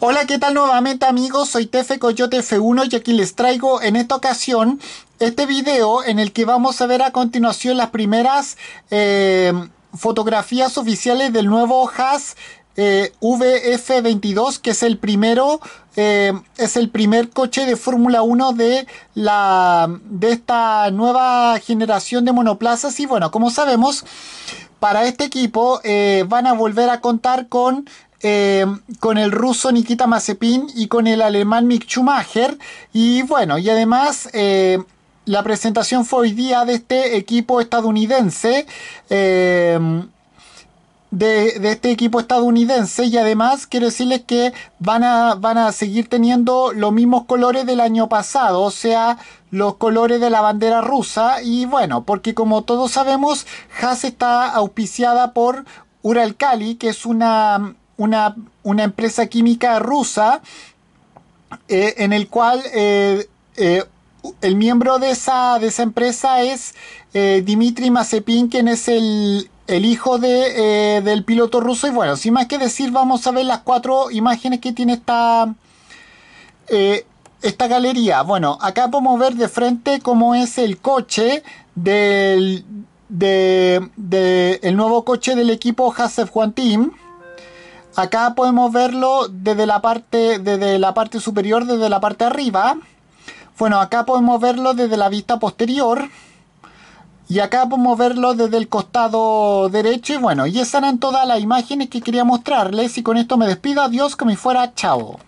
Hola, ¿qué tal nuevamente amigos? Soy Tefe Coyote F1 y aquí les traigo en esta ocasión este video en el que vamos a ver a continuación las primeras eh, fotografías oficiales del nuevo Haas eh, VF22 que es el primero eh, es el primer coche de Fórmula 1 de la de esta nueva generación de monoplazas y bueno como sabemos para este equipo van a volver a contar con eh, con el ruso Nikita Mazepin y con el alemán Mick Schumacher. Y bueno, y además eh, la presentación fue hoy día de este equipo estadounidense. Eh, de, este equipo estadounidense y además quiero decirles que van a, van a seguir teniendo los mismos colores del año pasado, o sea, los colores de la bandera rusa y bueno, porque como todos sabemos, Haas está auspiciada por Uralcali, que es una una, empresa química rusa eh, en el cual eh, eh, el miembro de esa, de esa empresa es Dmitry Mazepin, quien es el, hijo del piloto ruso. Y bueno, sin más que decir, vamos a ver las cuatro imágenes que tiene esta, esta galería. Bueno, acá podemos ver de frente cómo es el coche del el nuevo coche del equipo Hasef Juan Team. Acá podemos verlo desde la parte, la parte superior, desde la parte arriba. Bueno, acá podemos verlo desde la vista posterior. Y acá podemos verlo desde el costado derecho. Y bueno, y esas eran todas las imágenes que quería mostrarles. Y con esto me despido. Adiós, que me fuera. Chao.